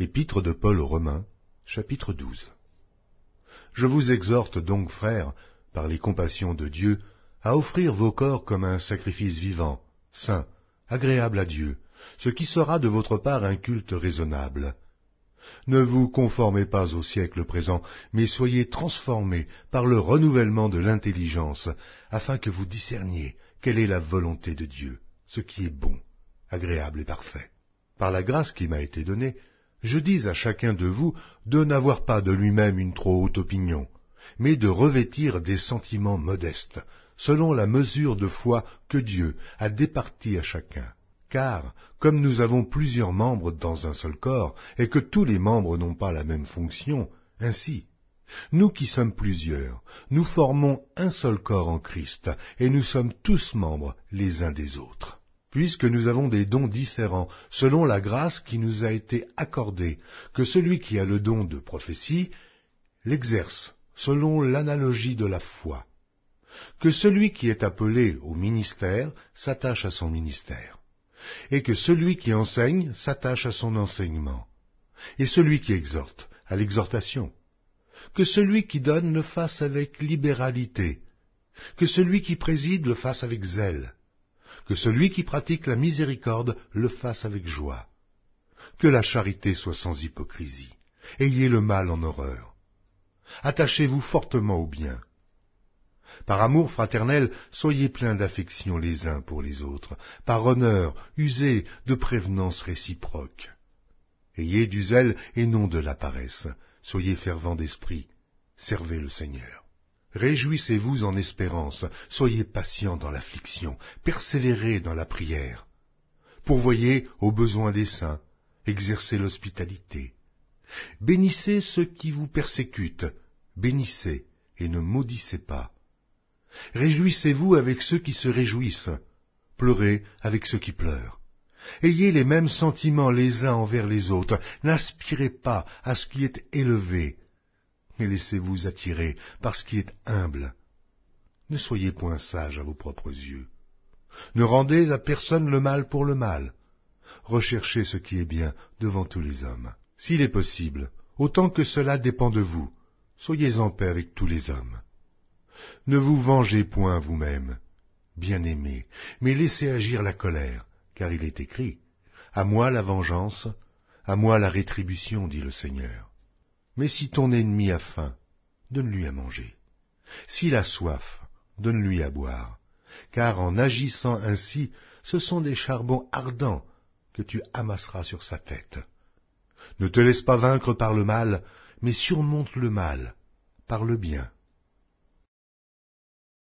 Épître de Paul aux Romains, chapitre 12. Je vous exhorte donc, frères, par les compassions de Dieu, à offrir vos corps comme un sacrifice vivant, saint, agréable à Dieu, ce qui sera de votre part un culte raisonnable. Ne vous conformez pas au siècle présent, mais soyez transformés par le renouvellement de l'intelligence, afin que vous discerniez quelle est la volonté de Dieu, ce qui est bon, agréable et parfait. Par la grâce qui m'a été donnée, je dis à chacun de vous de n'avoir pas de lui-même une trop haute opinion, mais de revêtir des sentiments modestes, selon la mesure de foi que Dieu a départie à chacun. Car, comme nous avons plusieurs membres dans un seul corps, et que tous les membres n'ont pas la même fonction, ainsi, nous qui sommes plusieurs, nous formons un seul corps en Christ, et nous sommes tous membres les uns des autres puisque nous avons des dons différents, selon la grâce qui nous a été accordée, que celui qui a le don de prophétie l'exerce, selon l'analogie de la foi, que celui qui est appelé au ministère s'attache à son ministère, et que celui qui enseigne s'attache à son enseignement, et celui qui exhorte à l'exhortation, que celui qui donne le fasse avec libéralité, que celui qui préside le fasse avec zèle, que celui qui pratique la miséricorde le fasse avec joie. Que la charité soit sans hypocrisie. Ayez le mal en horreur. Attachez-vous fortement au bien. Par amour fraternel, soyez pleins d'affection les uns pour les autres. Par honneur, usez de prévenance réciproque. Ayez du zèle et non de la paresse. Soyez fervents d'esprit. Servez le Seigneur. Réjouissez-vous en espérance, soyez patient dans l'affliction, persévérez dans la prière. Pourvoyez aux besoins des saints, exercez l'hospitalité. Bénissez ceux qui vous persécutent, bénissez et ne maudissez pas. Réjouissez-vous avec ceux qui se réjouissent, pleurez avec ceux qui pleurent. Ayez les mêmes sentiments les uns envers les autres, n'aspirez pas à ce qui est élevé, mais laissez-vous attirer par ce qui est humble. Ne soyez point sage à vos propres yeux. Ne rendez à personne le mal pour le mal. Recherchez ce qui est bien devant tous les hommes. S'il est possible, autant que cela dépend de vous, soyez en paix avec tous les hommes. Ne vous vengez point vous-même, bien aimé, mais laissez agir la colère, car il est écrit, À moi la vengeance, à moi la rétribution, dit le Seigneur. Mais si ton ennemi a faim, donne-lui à manger. S'il a soif, donne-lui à boire, car en agissant ainsi, ce sont des charbons ardents que tu amasseras sur sa tête. Ne te laisse pas vaincre par le mal, mais surmonte le mal par le bien.